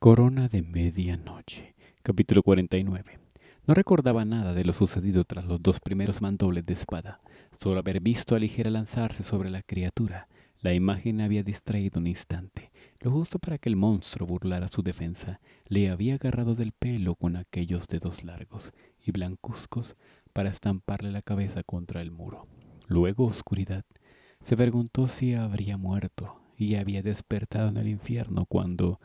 Corona de Medianoche, capítulo 49. No recordaba nada de lo sucedido tras los dos primeros mandobles de espada, solo haber visto a Ligera lanzarse sobre la criatura. La imagen había distraído un instante, lo justo para que el monstruo burlara su defensa. Le había agarrado del pelo con aquellos dedos largos y blancuzcos para estamparle la cabeza contra el muro. Luego oscuridad. Se preguntó si habría muerto y había despertado en el infierno cuando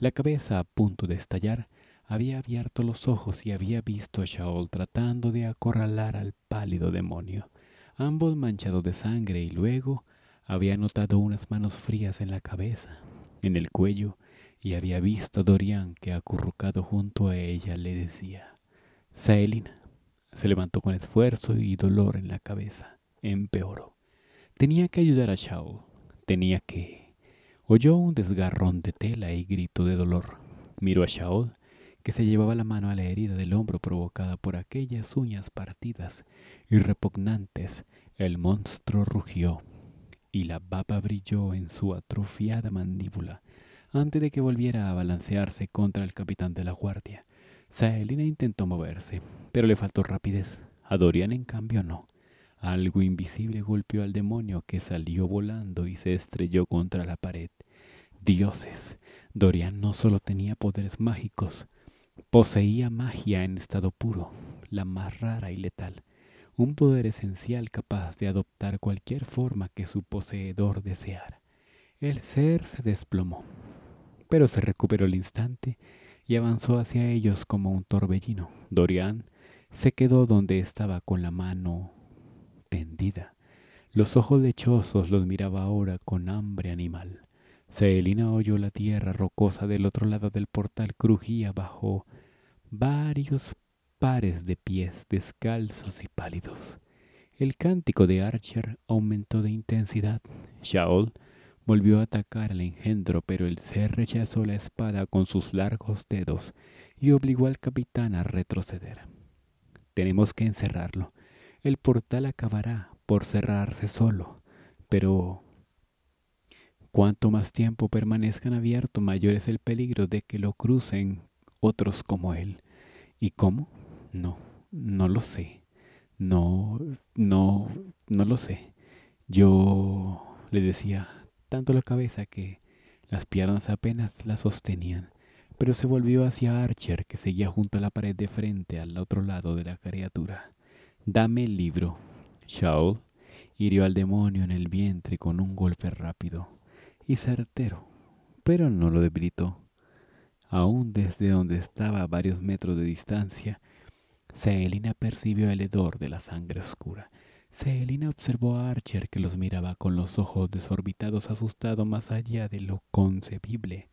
la cabeza a punto de estallar, había abierto los ojos y había visto a Shaol tratando de acorralar al pálido demonio, ambos manchados de sangre y luego había notado unas manos frías en la cabeza, en el cuello, y había visto a Dorian que acurrucado junto a ella le decía, Saelina. Se levantó con esfuerzo y dolor en la cabeza. Empeoró. Tenía que ayudar a Shaol. Tenía que... Oyó un desgarrón de tela y grito de dolor. Miró a Shaol, que se llevaba la mano a la herida del hombro provocada por aquellas uñas partidas y repugnantes. El monstruo rugió y la baba brilló en su atrofiada mandíbula antes de que volviera a balancearse contra el capitán de la guardia. Saelina intentó moverse, pero le faltó rapidez. A Dorian, en cambio, no. Algo invisible golpeó al demonio que salió volando y se estrelló contra la pared dioses. Dorian no solo tenía poderes mágicos, poseía magia en estado puro, la más rara y letal, un poder esencial capaz de adoptar cualquier forma que su poseedor deseara. El ser se desplomó, pero se recuperó al instante y avanzó hacia ellos como un torbellino. Dorian se quedó donde estaba con la mano tendida. Los ojos lechosos los miraba ahora con hambre animal. Celina oyó la tierra rocosa del otro lado del portal crujía bajo varios pares de pies descalzos y pálidos. El cántico de Archer aumentó de intensidad. Shaol volvió a atacar al engendro, pero el ser rechazó la espada con sus largos dedos y obligó al capitán a retroceder. Tenemos que encerrarlo. El portal acabará por cerrarse solo, pero Cuanto más tiempo permanezcan abiertos, mayor es el peligro de que lo crucen otros como él. ¿Y cómo? No, no lo sé. No, no, no lo sé. Yo le decía tanto la cabeza que las piernas apenas la sostenían, pero se volvió hacia Archer, que seguía junto a la pared de frente al otro lado de la criatura. Dame el libro. Shaul hirió al demonio en el vientre con un golpe rápido y certero, pero no lo debilitó. Aún desde donde estaba a varios metros de distancia, Selina percibió el hedor de la sangre oscura. Selina observó a Archer que los miraba con los ojos desorbitados, asustado más allá de lo concebible.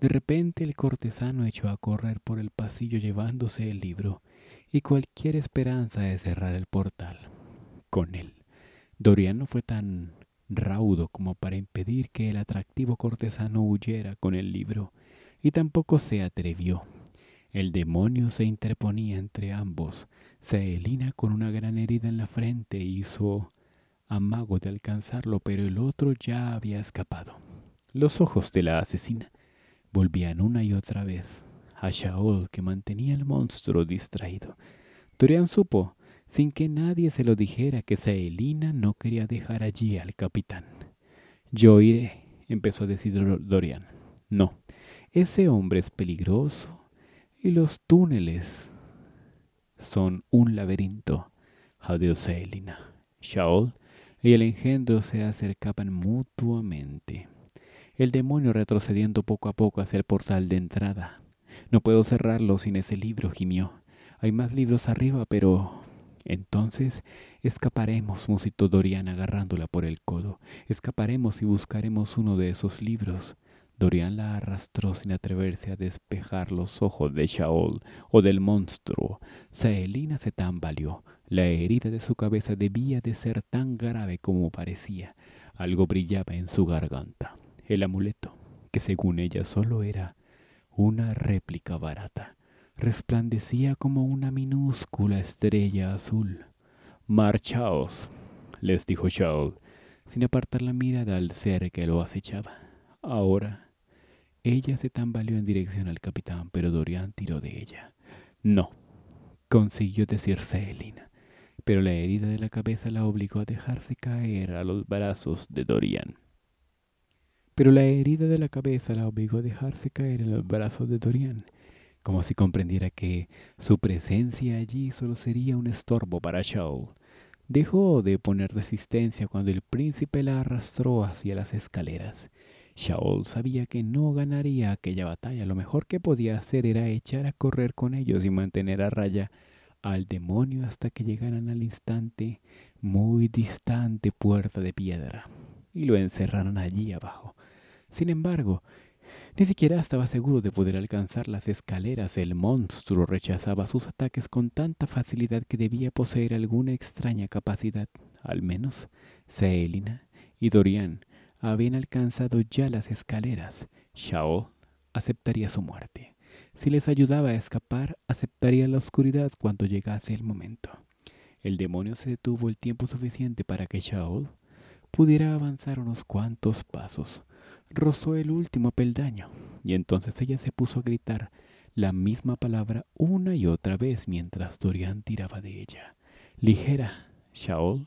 De repente el cortesano echó a correr por el pasillo llevándose el libro y cualquier esperanza de cerrar el portal. Con él. Dorian no fue tan raudo como para impedir que el atractivo cortesano huyera con el libro, y tampoco se atrevió. El demonio se interponía entre ambos. Celina, con una gran herida en la frente hizo amago de alcanzarlo, pero el otro ya había escapado. Los ojos de la asesina volvían una y otra vez a Shaol, que mantenía al monstruo distraído. Turian supo sin que nadie se lo dijera que Selina no quería dejar allí al capitán. Yo iré, empezó a decir Dorian. No, ese hombre es peligroso y los túneles son un laberinto. Adiós, Selina. Shaol y el engendro se acercaban mutuamente. El demonio retrocediendo poco a poco hacia el portal de entrada. No puedo cerrarlo sin ese libro, gimió. Hay más libros arriba, pero entonces escaparemos, musitó Dorian agarrándola por el codo. Escaparemos y buscaremos uno de esos libros. Dorian la arrastró sin atreverse a despejar los ojos de Shaol o del monstruo. Saelina se tambaleó. La herida de su cabeza debía de ser tan grave como parecía. Algo brillaba en su garganta. El amuleto, que según ella solo era una réplica barata resplandecía como una minúscula estrella azul. Marchaos, les dijo Shaol, sin apartar la mirada al ser que lo acechaba. Ahora, ella se tambaleó en dirección al capitán, pero Dorian tiró de ella. No, consiguió decirse Elina, pero la herida de la cabeza la obligó a dejarse caer a los brazos de Dorian. Pero la herida de la cabeza la obligó a dejarse caer en los brazos de Dorian como si comprendiera que su presencia allí solo sería un estorbo para Shaol. Dejó de poner resistencia cuando el príncipe la arrastró hacia las escaleras. Shaol sabía que no ganaría aquella batalla. Lo mejor que podía hacer era echar a correr con ellos y mantener a raya al demonio hasta que llegaran al instante muy distante puerta de piedra y lo encerraran allí abajo. Sin embargo, ni siquiera estaba seguro de poder alcanzar las escaleras. El monstruo rechazaba sus ataques con tanta facilidad que debía poseer alguna extraña capacidad. Al menos, Selina y Dorian habían alcanzado ya las escaleras. Shao aceptaría su muerte. Si les ayudaba a escapar, aceptaría la oscuridad cuando llegase el momento. El demonio se detuvo el tiempo suficiente para que Shaol pudiera avanzar unos cuantos pasos rozó el último peldaño, y entonces ella se puso a gritar la misma palabra una y otra vez mientras Dorian tiraba de ella. Ligera, Shaol.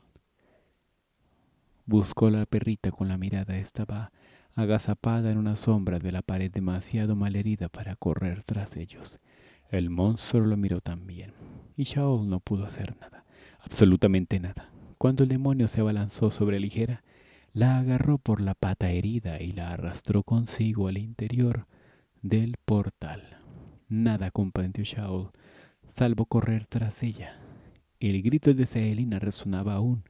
Buscó la perrita con la mirada, estaba agazapada en una sombra de la pared demasiado malherida para correr tras ellos. El monstruo lo miró también, y Shaol no pudo hacer nada, absolutamente nada. Cuando el demonio se abalanzó sobre Ligera, la agarró por la pata herida y la arrastró consigo al interior del portal. Nada comprendió Shaol, salvo correr tras ella. El grito de Saelina resonaba aún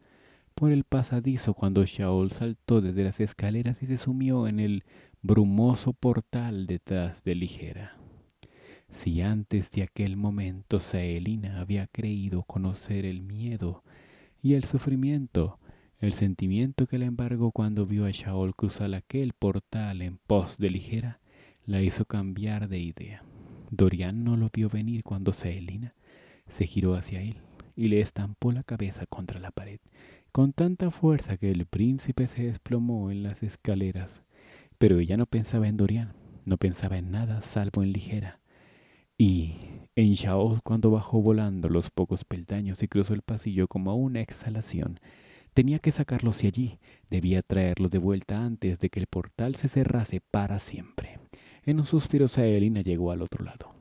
por el pasadizo cuando Shaol saltó desde las escaleras y se sumió en el brumoso portal detrás de Ligera. Si antes de aquel momento Saelina había creído conocer el miedo y el sufrimiento, el sentimiento que le embargó cuando vio a Shaol cruzar aquel portal en pos de ligera la hizo cambiar de idea. Dorian no lo vio venir cuando Celina se giró hacia él y le estampó la cabeza contra la pared, con tanta fuerza que el príncipe se desplomó en las escaleras. Pero ella no pensaba en Dorian, no pensaba en nada salvo en ligera. Y en Shaol cuando bajó volando los pocos peldaños y cruzó el pasillo como a una exhalación Tenía que sacarlos de allí, debía traerlos de vuelta antes de que el portal se cerrase para siempre. En un suspiro Saelina llegó al otro lado,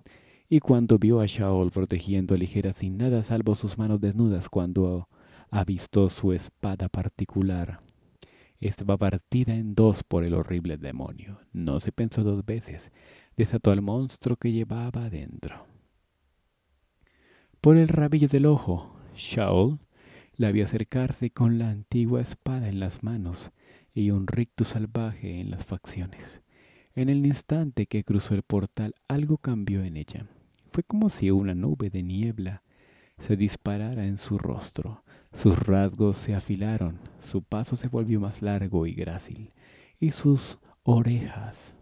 y cuando vio a Shaol protegiendo a Ligera sin nada salvo sus manos desnudas cuando avistó su espada particular, estaba partida en dos por el horrible demonio. No se pensó dos veces, desató al monstruo que llevaba adentro. Por el rabillo del ojo, Shaol la vi acercarse con la antigua espada en las manos y un rictus salvaje en las facciones. En el instante que cruzó el portal algo cambió en ella. Fue como si una nube de niebla se disparara en su rostro. Sus rasgos se afilaron, su paso se volvió más largo y grácil, y sus orejas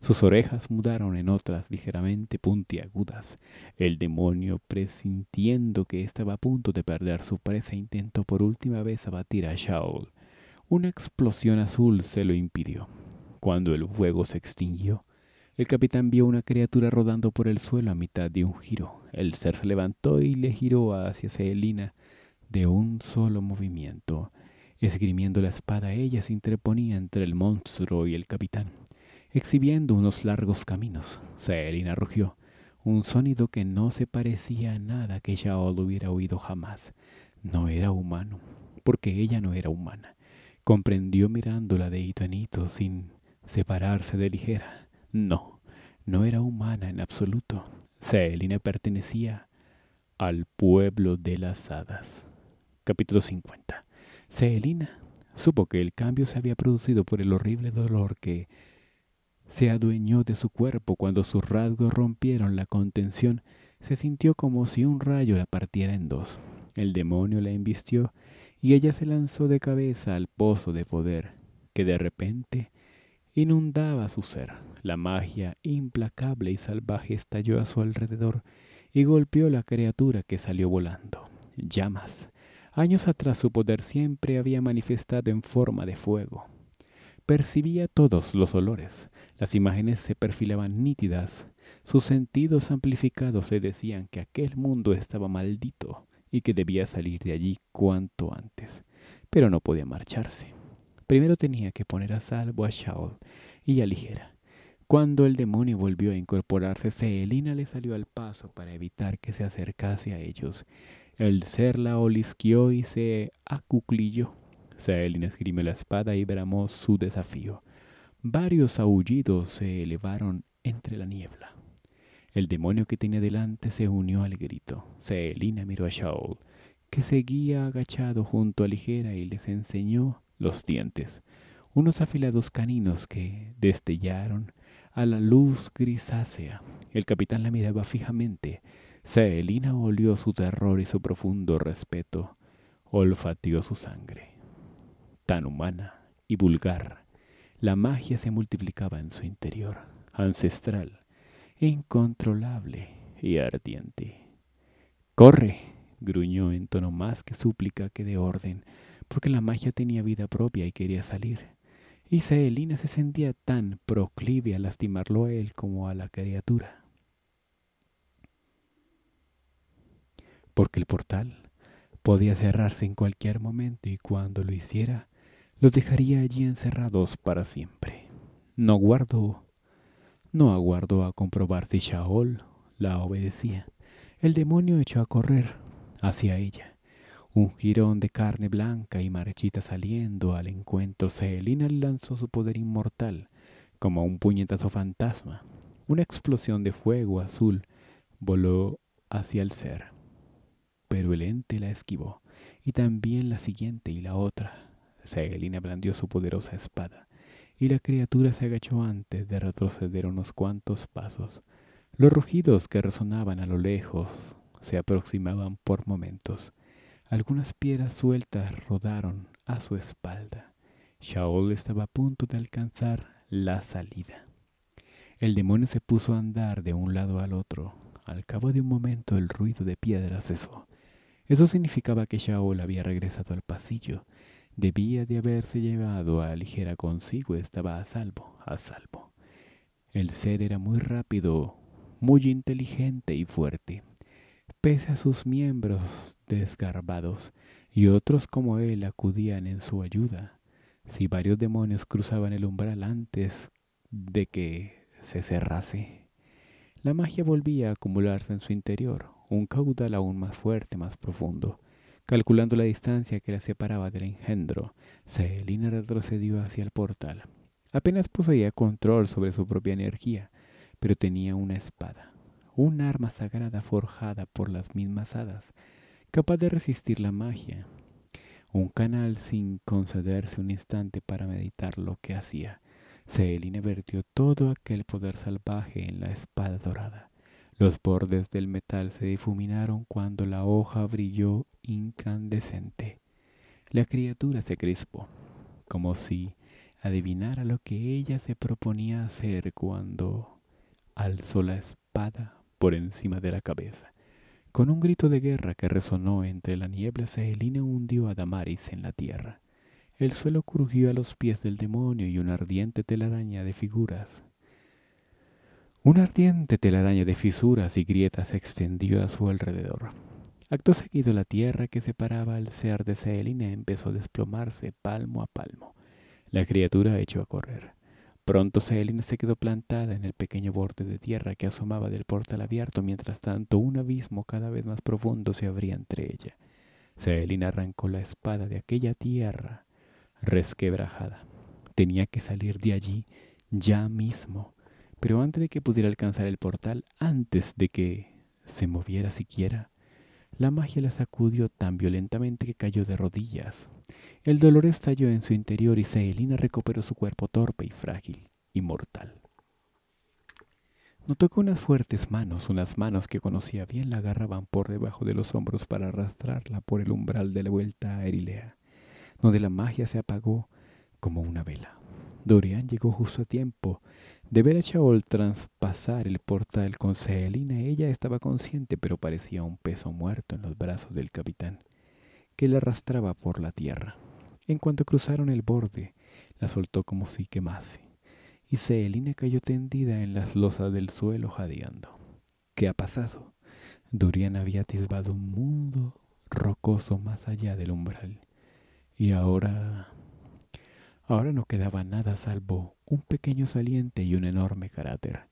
sus orejas mudaron en otras ligeramente puntiagudas. El demonio, presintiendo que estaba a punto de perder su presa, intentó por última vez abatir a Shaol. Una explosión azul se lo impidió. Cuando el fuego se extinguió, el capitán vio una criatura rodando por el suelo a mitad de un giro. El ser se levantó y le giró hacia Celina de un solo movimiento. Esgrimiendo la espada, ella se interponía entre el monstruo y el capitán exhibiendo unos largos caminos. Selina rugió, un sonido que no se parecía a nada que lo hubiera oído jamás. No era humano, porque ella no era humana. Comprendió mirándola de hito en hito sin separarse de ligera. No, no era humana en absoluto. Selina pertenecía al pueblo de las hadas. Capítulo 50. Selina supo que el cambio se había producido por el horrible dolor que se adueñó de su cuerpo cuando sus rasgos rompieron la contención. Se sintió como si un rayo la partiera en dos. El demonio la embistió y ella se lanzó de cabeza al pozo de poder que de repente inundaba su ser. La magia implacable y salvaje estalló a su alrededor y golpeó la criatura que salió volando. Llamas. Años atrás su poder siempre había manifestado en forma de fuego. Percibía todos los olores, las imágenes se perfilaban nítidas, sus sentidos amplificados le decían que aquel mundo estaba maldito y que debía salir de allí cuanto antes, pero no podía marcharse. Primero tenía que poner a salvo a Shaol y a Ligera. Cuando el demonio volvió a incorporarse, Selina le salió al paso para evitar que se acercase a ellos. El ser la olisqueó y se acuclilló Saelin esgrimió la espada y bramó su desafío. Varios aullidos se elevaron entre la niebla. El demonio que tenía delante se unió al grito. Saelina miró a Shaol, que seguía agachado junto a Ligera y les enseñó los dientes, unos afilados caninos que destellaron a la luz grisácea. El capitán la miraba fijamente. Saelina olió su terror y su profundo respeto. Olfateó su sangre tan humana y vulgar, la magia se multiplicaba en su interior, ancestral, incontrolable y ardiente. ¡Corre! gruñó en tono más que súplica que de orden, porque la magia tenía vida propia y quería salir. Y Celina se sentía tan proclive a lastimarlo a él como a la criatura. Porque el portal podía cerrarse en cualquier momento y cuando lo hiciera, los dejaría allí encerrados para siempre. No guardo, no aguardó a comprobar si Shaol la obedecía. El demonio echó a correr hacia ella. Un jirón de carne blanca y marchita saliendo al encuentro, Celina lanzó su poder inmortal como un puñetazo fantasma. Una explosión de fuego azul voló hacia el ser, pero el ente la esquivó, y también la siguiente y la otra. Sagelin blandió su poderosa espada, y la criatura se agachó antes de retroceder unos cuantos pasos. Los rugidos que resonaban a lo lejos se aproximaban por momentos. Algunas piedras sueltas rodaron a su espalda. Shaol estaba a punto de alcanzar la salida. El demonio se puso a andar de un lado al otro. Al cabo de un momento el ruido de piedras cesó. Eso significaba que Shaol había regresado al pasillo Debía de haberse llevado a ligera consigo, estaba a salvo, a salvo. El ser era muy rápido, muy inteligente y fuerte. Pese a sus miembros desgarbados, y otros como él acudían en su ayuda. Si varios demonios cruzaban el umbral antes de que se cerrase, la magia volvía a acumularse en su interior, un caudal aún más fuerte, más profundo. Calculando la distancia que la separaba del engendro, Celina retrocedió hacia el portal. Apenas poseía control sobre su propia energía, pero tenía una espada, un arma sagrada forjada por las mismas hadas, capaz de resistir la magia, un canal sin concederse un instante para meditar lo que hacía. Celina vertió todo aquel poder salvaje en la espada dorada, los bordes del metal se difuminaron cuando la hoja brilló incandescente. La criatura se crispó, como si adivinara lo que ella se proponía hacer cuando alzó la espada por encima de la cabeza. Con un grito de guerra que resonó entre la niebla, Cegelina hundió a Damaris en la tierra. El suelo crujió a los pies del demonio y una ardiente telaraña de figuras una ardiente telaraña de fisuras y grietas se extendió a su alrededor. Acto seguido la tierra que separaba al ser de Celina empezó a desplomarse palmo a palmo. La criatura echó a correr. Pronto Celine se quedó plantada en el pequeño borde de tierra que asomaba del portal abierto, mientras tanto un abismo cada vez más profundo se abría entre ella. Celine arrancó la espada de aquella tierra resquebrajada. Tenía que salir de allí ya mismo. Pero antes de que pudiera alcanzar el portal, antes de que se moviera siquiera, la magia la sacudió tan violentamente que cayó de rodillas. El dolor estalló en su interior y Celina recuperó su cuerpo torpe y frágil, inmortal. Notó que unas fuertes manos, unas manos que conocía bien, la agarraban por debajo de los hombros para arrastrarla por el umbral de la vuelta a Erilea, donde la magia se apagó como una vela. Dorian llegó justo a tiempo de ver a Shaol traspasar el portal con Celina, ella estaba consciente, pero parecía un peso muerto en los brazos del capitán, que la arrastraba por la tierra. En cuanto cruzaron el borde, la soltó como si quemase, y Celina cayó tendida en las losas del suelo jadeando. ¿Qué ha pasado? Durian había atisbado un mundo rocoso más allá del umbral, y ahora Ahora no quedaba nada salvo un pequeño saliente y un enorme carácter.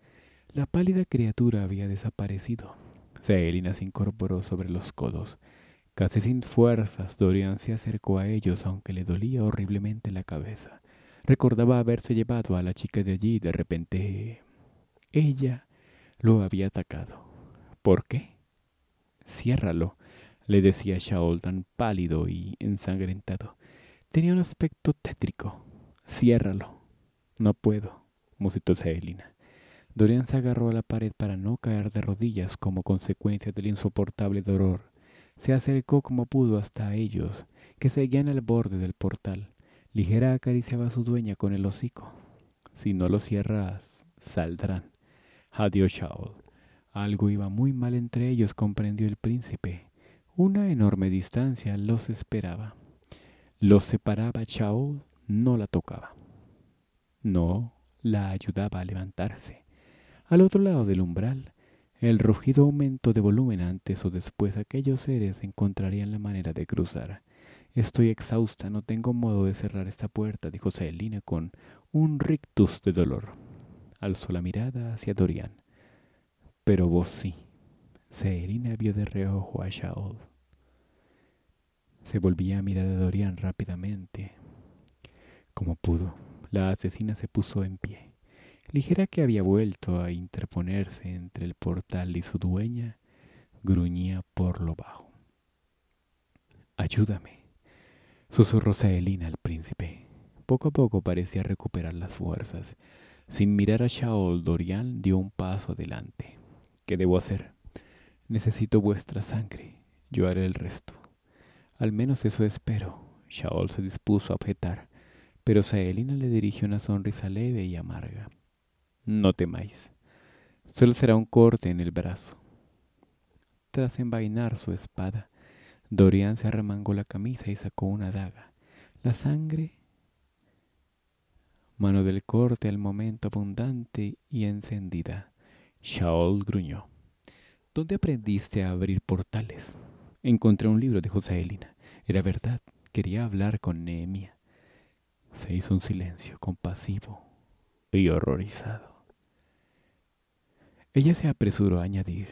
La pálida criatura había desaparecido. Celina se incorporó sobre los codos. Casi sin fuerzas, Dorian se acercó a ellos, aunque le dolía horriblemente la cabeza. Recordaba haberse llevado a la chica de allí y de repente. Ella lo había atacado. ¿Por qué? Ciérralo, le decía Shaol tan pálido y ensangrentado. Tenía un aspecto tétrico. Ciérralo. No puedo, musitó Selina. Dorian se agarró a la pared para no caer de rodillas como consecuencia del insoportable dolor. Se acercó como pudo hasta ellos, que seguían al borde del portal. Ligera acariciaba a su dueña con el hocico. Si no lo cierras, saldrán. Adiós, Shaol. Algo iba muy mal entre ellos, comprendió el príncipe. Una enorme distancia los esperaba. Lo separaba Chao, no la tocaba. No la ayudaba a levantarse. Al otro lado del umbral, el rugido aumento de volumen antes o después aquellos seres encontrarían la manera de cruzar. Estoy exhausta, no tengo modo de cerrar esta puerta, dijo Saelina con un rictus de dolor. Alzó la mirada hacia Dorian. Pero vos sí. Saelina vio de reojo a Shaol. Se volvía a mirar a Dorian rápidamente. Como pudo, la asesina se puso en pie. Ligera que había vuelto a interponerse entre el portal y su dueña, gruñía por lo bajo. Ayúdame, susurró Saelina al príncipe. Poco a poco parecía recuperar las fuerzas. Sin mirar a Shaol, Dorian dio un paso adelante. ¿Qué debo hacer? Necesito vuestra sangre. Yo haré el resto. Al menos eso espero. Shaol se dispuso a objetar, pero Saelina le dirigió una sonrisa leve y amarga. No temáis. Solo será un corte en el brazo. Tras envainar su espada, Dorian se arremangó la camisa y sacó una daga. La sangre, mano del corte al momento abundante y encendida. Shaol gruñó. ¿Dónde aprendiste a abrir portales? Encontré un libro de Elina. Era verdad, quería hablar con Nehemia. Se hizo un silencio compasivo y horrorizado. Ella se apresuró a añadir.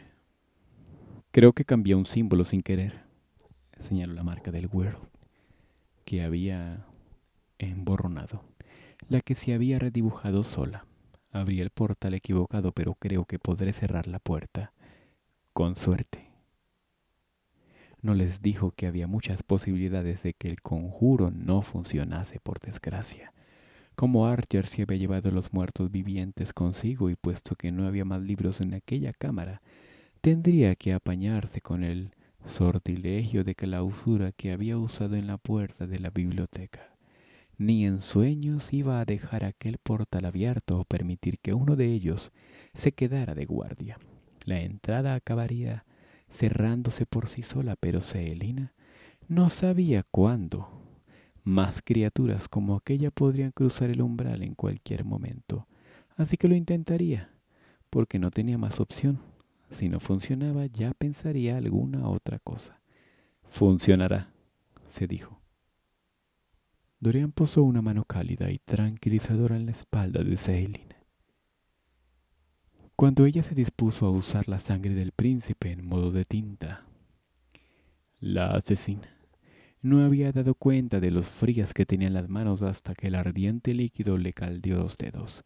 Creo que cambié un símbolo sin querer, señaló la marca del güero, que había emborronado, la que se había redibujado sola. Abrí el portal equivocado, pero creo que podré cerrar la puerta. Con suerte no les dijo que había muchas posibilidades de que el conjuro no funcionase, por desgracia. Como Archer se había llevado los muertos vivientes consigo y puesto que no había más libros en aquella cámara, tendría que apañarse con el sortilegio de clausura que había usado en la puerta de la biblioteca. Ni en sueños iba a dejar aquel portal abierto o permitir que uno de ellos se quedara de guardia. La entrada acabaría cerrándose por sí sola, pero Celina no sabía cuándo. Más criaturas como aquella podrían cruzar el umbral en cualquier momento, así que lo intentaría, porque no tenía más opción. Si no funcionaba, ya pensaría alguna otra cosa. Funcionará, se dijo. Dorian posó una mano cálida y tranquilizadora en la espalda de Celina cuando ella se dispuso a usar la sangre del príncipe en modo de tinta. La asesina no había dado cuenta de los frías que tenían las manos hasta que el ardiente líquido le caldió los dedos.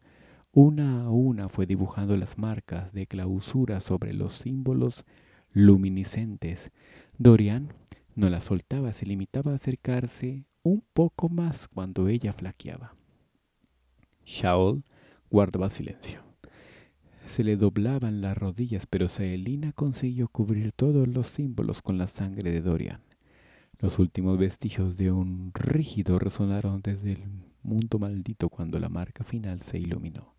Una a una fue dibujando las marcas de clausura sobre los símbolos luminiscentes. Dorian no la soltaba, se limitaba a acercarse un poco más cuando ella flaqueaba. Shaol guardaba silencio. Se le doblaban las rodillas, pero Saelina consiguió cubrir todos los símbolos con la sangre de Dorian. Los últimos vestigios de un rígido resonaron desde el mundo maldito cuando la marca final se iluminó.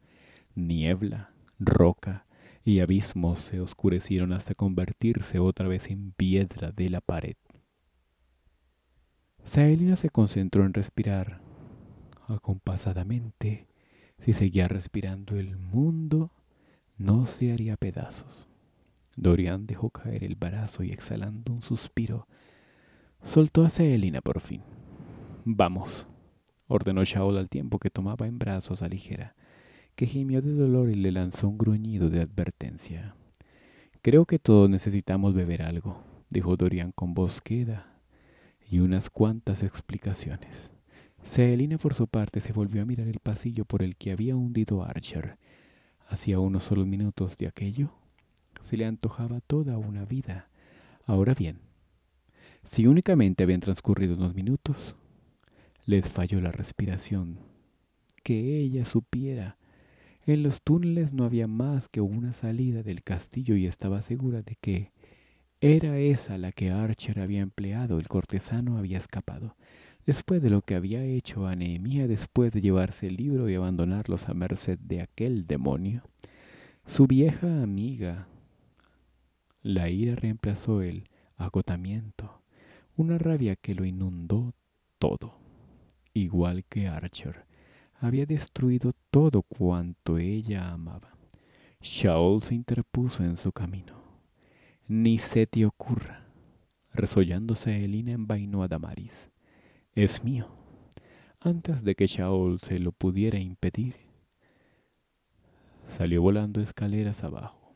Niebla, roca y abismos se oscurecieron hasta convertirse otra vez en piedra de la pared. Saelina se concentró en respirar acompasadamente. Si seguía respirando el mundo no se haría pedazos. Dorian dejó caer el brazo y exhalando un suspiro, soltó a Celina por fin. Vamos, ordenó Shaol al tiempo que tomaba en brazos a Ligera, que gimió de dolor y le lanzó un gruñido de advertencia. Creo que todos necesitamos beber algo, dijo Dorian con voz queda y unas cuantas explicaciones. Celina por su parte se volvió a mirar el pasillo por el que había hundido Archer Hacía unos solos minutos de aquello se le antojaba toda una vida. Ahora bien, si únicamente habían transcurrido unos minutos, les falló la respiración. Que ella supiera. En los túneles no había más que una salida del castillo y estaba segura de que era esa la que Archer había empleado. El cortesano había escapado. Después de lo que había hecho a Nehemia, después de llevarse el libro y abandonarlos a merced de aquel demonio, su vieja amiga, la ira reemplazó el agotamiento, una rabia que lo inundó todo, igual que Archer había destruido todo cuanto ella amaba. Shaol se interpuso en su camino. Ni se te ocurra, resollándose Elina envainó a Damaris es mío. Antes de que Shaol se lo pudiera impedir, salió volando escaleras abajo.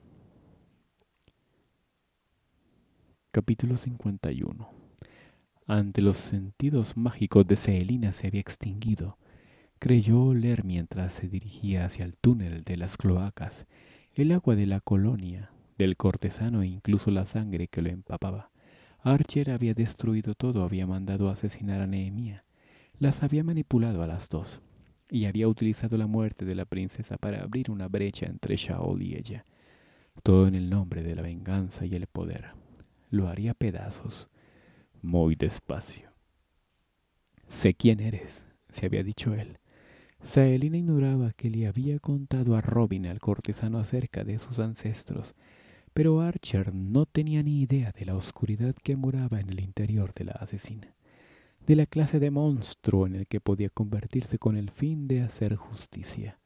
Capítulo 51 Ante los sentidos mágicos de Celina se había extinguido. Creyó oler mientras se dirigía hacia el túnel de las cloacas, el agua de la colonia, del cortesano e incluso la sangre que lo empapaba. Archer había destruido todo, había mandado asesinar a Nehemia, las había manipulado a las dos, y había utilizado la muerte de la princesa para abrir una brecha entre Shaol y ella. Todo en el nombre de la venganza y el poder. Lo haría pedazos, muy despacio. Sé quién eres, se había dicho él. Saelina ignoraba que le había contado a Robin, al cortesano, acerca de sus ancestros, pero Archer no tenía ni idea de la oscuridad que moraba en el interior de la asesina, de la clase de monstruo en el que podía convertirse con el fin de hacer justicia.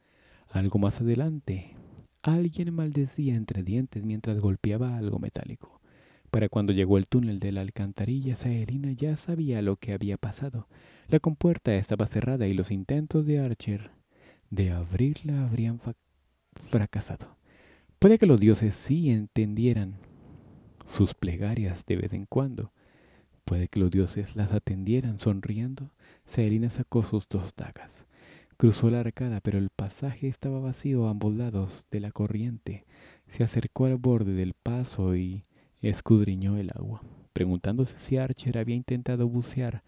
Algo más adelante, alguien maldecía entre dientes mientras golpeaba algo metálico. Para cuando llegó el túnel de la alcantarilla, Saelina ya sabía lo que había pasado. La compuerta estaba cerrada y los intentos de Archer de abrirla habrían fracasado. Puede que los dioses sí entendieran sus plegarias de vez en cuando. Puede que los dioses las atendieran sonriendo. serina sacó sus dos dagas. Cruzó la arcada, pero el pasaje estaba vacío a ambos lados de la corriente. Se acercó al borde del paso y escudriñó el agua, preguntándose si Archer había intentado bucear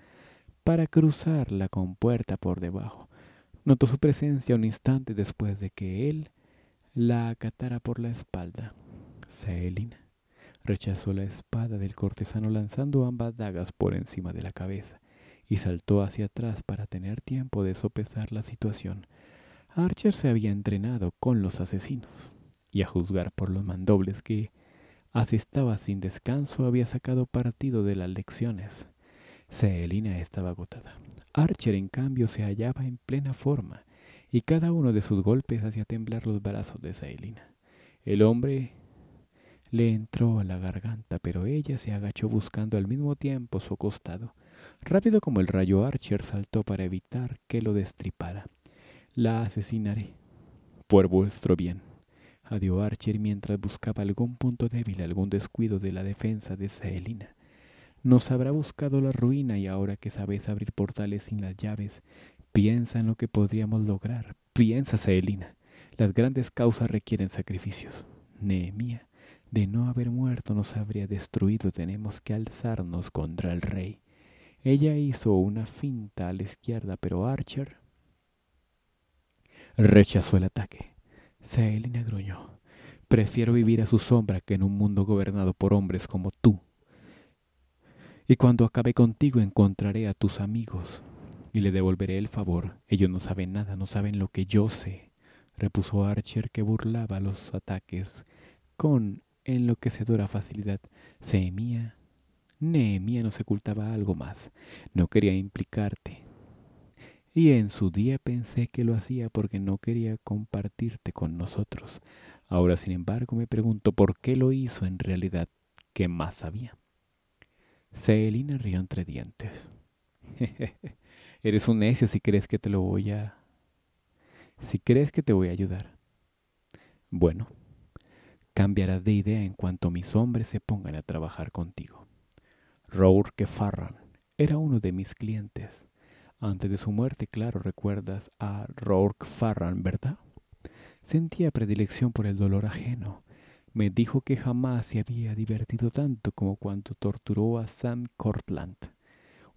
para cruzar la compuerta por debajo. Notó su presencia un instante después de que él la acatara por la espalda. Saelina rechazó la espada del cortesano lanzando ambas dagas por encima de la cabeza y saltó hacia atrás para tener tiempo de sopesar la situación. Archer se había entrenado con los asesinos y a juzgar por los mandobles que estaba sin descanso había sacado partido de las lecciones. Selina estaba agotada. Archer, en cambio, se hallaba en plena forma y cada uno de sus golpes hacía temblar los brazos de Selina. El hombre le entró a la garganta, pero ella se agachó buscando al mismo tiempo su costado. Rápido como el rayo Archer saltó para evitar que lo destripara. La asesinaré. Por vuestro bien. Adió Archer mientras buscaba algún punto débil, algún descuido de la defensa de Saelina. Nos habrá buscado la ruina y ahora que sabes abrir portales sin las llaves, Piensa en lo que podríamos lograr. Piensa, Celina. Las grandes causas requieren sacrificios. Nehemía, de no haber muerto nos habría destruido. Tenemos que alzarnos contra el rey. Ella hizo una finta a la izquierda, pero Archer rechazó el ataque. Celina gruñó. Prefiero vivir a su sombra que en un mundo gobernado por hombres como tú. Y cuando acabe contigo encontraré a tus amigos y le devolveré el favor. Ellos no saben nada, no saben lo que yo sé, repuso Archer, que burlaba los ataques con enloquecedora facilidad. Neemia no se ocultaba algo más. No quería implicarte. Y en su día pensé que lo hacía porque no quería compartirte con nosotros. Ahora, sin embargo, me pregunto por qué lo hizo en realidad. ¿Qué más sabía? Celina rió entre dientes. Eres un necio si crees que te lo voy a... Si crees que te voy a ayudar. Bueno, cambiarás de idea en cuanto mis hombres se pongan a trabajar contigo. Rourke Farran era uno de mis clientes. Antes de su muerte, claro, recuerdas a Rourke Farran, ¿verdad? Sentía predilección por el dolor ajeno. Me dijo que jamás se había divertido tanto como cuando torturó a Sam Cortland.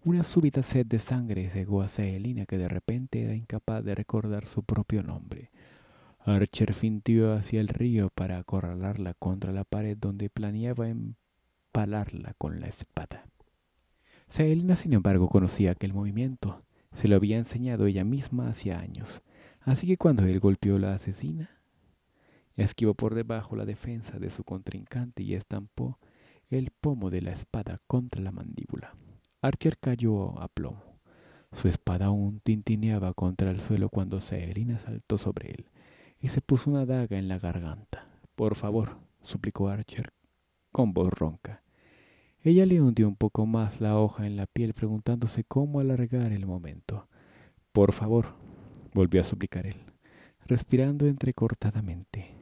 Una súbita sed de sangre cegó a Celina que de repente era incapaz de recordar su propio nombre. Archer fintió hacia el río para acorralarla contra la pared donde planeaba empalarla con la espada. Celina, sin embargo, conocía aquel movimiento. Se lo había enseñado ella misma hacía años. Así que cuando él golpeó a la asesina, esquivó por debajo la defensa de su contrincante y estampó el pomo de la espada contra la mandíbula. Archer cayó a plomo. Su espada aún tintineaba contra el suelo cuando serina saltó sobre él y se puso una daga en la garganta. Por favor, suplicó Archer con voz ronca. Ella le hundió un poco más la hoja en la piel preguntándose cómo alargar el momento. Por favor, volvió a suplicar él, respirando entrecortadamente.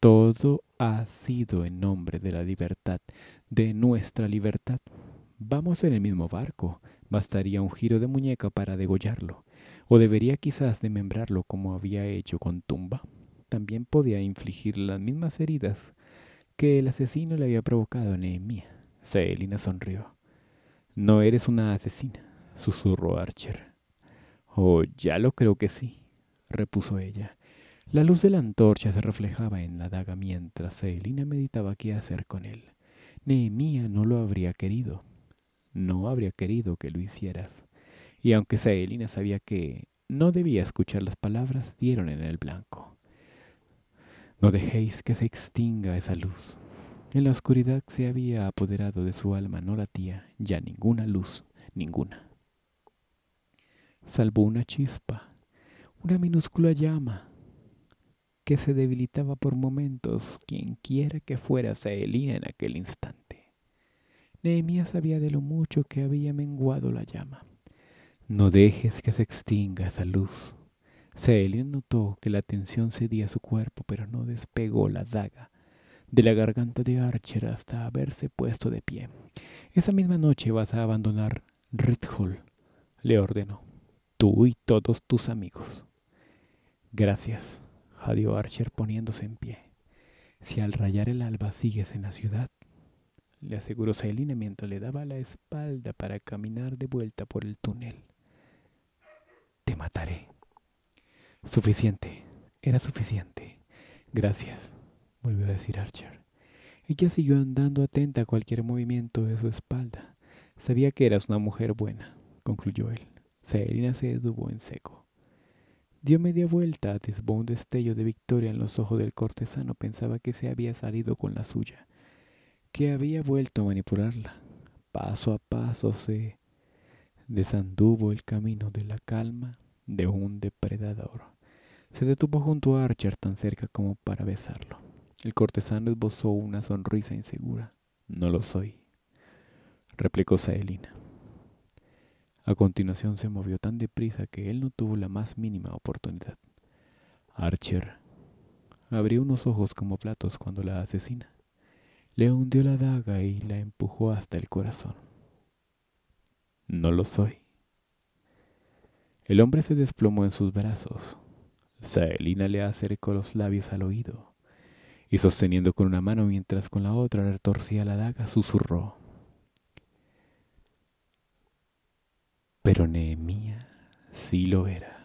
Todo ha sido en nombre de la libertad, de nuestra libertad. Vamos en el mismo barco. Bastaría un giro de muñeca para degollarlo. O debería quizás demembrarlo como había hecho con Tumba. También podía infligir las mismas heridas que el asesino le había provocado a Nehemia. Celina sonrió. No eres una asesina, susurró Archer. Oh, ya lo creo que sí, repuso ella. La luz de la antorcha se reflejaba en la daga mientras Celina meditaba qué hacer con él. Nehemia no lo habría querido no habría querido que lo hicieras. Y aunque Saelina sabía que no debía escuchar las palabras, dieron en el blanco. No dejéis que se extinga esa luz. En la oscuridad se había apoderado de su alma, no latía ya ninguna luz, ninguna. Salvo una chispa, una minúscula llama, que se debilitaba por momentos, quienquiera que fuera Saelina en aquel instante. Nehemia sabía de lo mucho que había menguado la llama. No dejes que se extinga esa luz. Celia notó que la tensión cedía a su cuerpo, pero no despegó la daga de la garganta de Archer hasta haberse puesto de pie. Esa misma noche vas a abandonar Redhall, le ordenó, tú y todos tus amigos. Gracias, jadeó Archer poniéndose en pie. Si al rayar el alba sigues en la ciudad, le aseguró Selina mientras le daba la espalda para caminar de vuelta por el túnel. Te mataré. Suficiente, era suficiente. Gracias, volvió a decir Archer. Ella siguió andando atenta a cualquier movimiento de su espalda. Sabía que eras una mujer buena, concluyó él. Selina se detuvo en seco. Dio media vuelta, atisbó un destello de victoria en los ojos del cortesano. Pensaba que se había salido con la suya que había vuelto a manipularla. Paso a paso se desanduvo el camino de la calma de un depredador. Se detuvo junto a Archer tan cerca como para besarlo. El cortesano esbozó una sonrisa insegura. No lo soy, replicó Saelina. A continuación se movió tan deprisa que él no tuvo la más mínima oportunidad. Archer abrió unos ojos como platos cuando la asesina le hundió la daga y la empujó hasta el corazón. No lo soy. El hombre se desplomó en sus brazos. Saelina le acercó los labios al oído y sosteniendo con una mano mientras con la otra retorcía la daga, susurró. Pero Nehemía sí lo era.